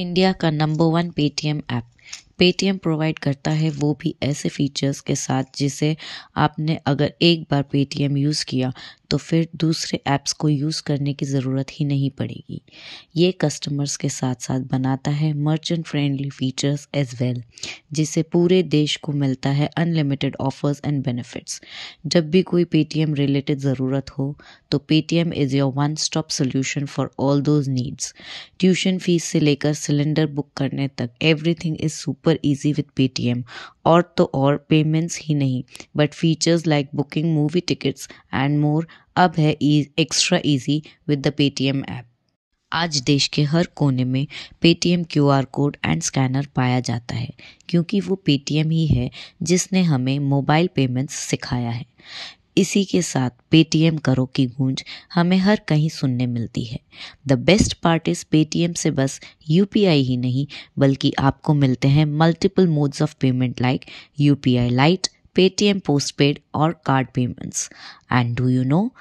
India का number one Paytm app Paytm provide करता है वो भी ऐसे फीचर्स के साथ जिसे आपने अगर एक बार पेटीएम यूज़ किया तो फिर दूसरे ऐप्स को यूज़ करने की ज़रूरत ही नहीं पड़ेगी ये कस्टमर्स के साथ साथ बनाता है merchant friendly features as well जिसे पूरे देश को मिलता है अनलिमिटेड ऑफर्स एंड बेनिफिट्स जब भी कोई पेटीएम रिलेटेड ज़रूरत हो तो Paytm is your one stop solution for all those needs tuition fees से लेकर सिलेंडर बुक करने तक everything is super easy with Paytm और तो और पेमेंट्स ही नहीं but features like booking movie tickets and more अब है extra easy with the Paytm app आज देश के हर कोने में Paytm R code and scanner पाया जाता है क्योंकि वो पेटीएम ही है जिसने हमें मोबाइल पेमेंट्स सिखाया है इसी के साथ पेटीएम करो की गूंज हमें हर कहीं सुनने मिलती है the best part is Paytm से बस यू ही नहीं बल्कि आपको मिलते हैं multiple modes of payment like U P I lite Paytm postpaid or card payments. And do you know?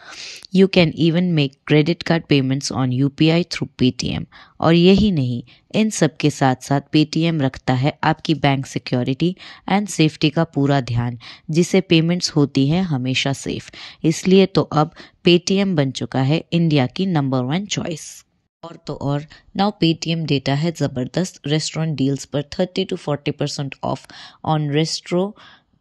You can even make credit card payments on UPI through Paytm. और यही नहीं इन सब के साथ साथ पेटीएम रखता है आपकी बैंक सिक्योरिटी एंड सेफ्टी का पूरा ध्यान जिसे पेमेंट्स होती हैं हमेशा सेफ इसलिए तो अब पेटीएम बन चुका है इंडिया की नंबर वन चॉइस और तो और नाउ पेटीएम देता है ज़बरदस्त रेस्टोरेंट डील्स पर 30 to 40 percent off on restaurant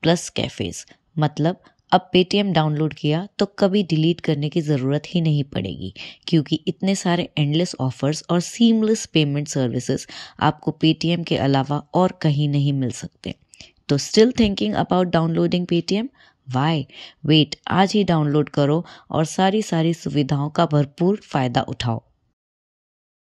plus cafes मतलब अब पेटीएम डाउनलोड किया तो कभी डिलीट करने की ज़रूरत ही नहीं पड़ेगी क्योंकि इतने सारे एंडलेस ऑफर्स और सीमलेस पेमेंट सर्विसेज आपको पेटीएम के अलावा और कहीं नहीं मिल सकते तो still thinking about downloading Paytm why wait आज ही डाउनलोड करो और सारी सारी सुविधाओं का भरपूर फ़ायदा उठाओ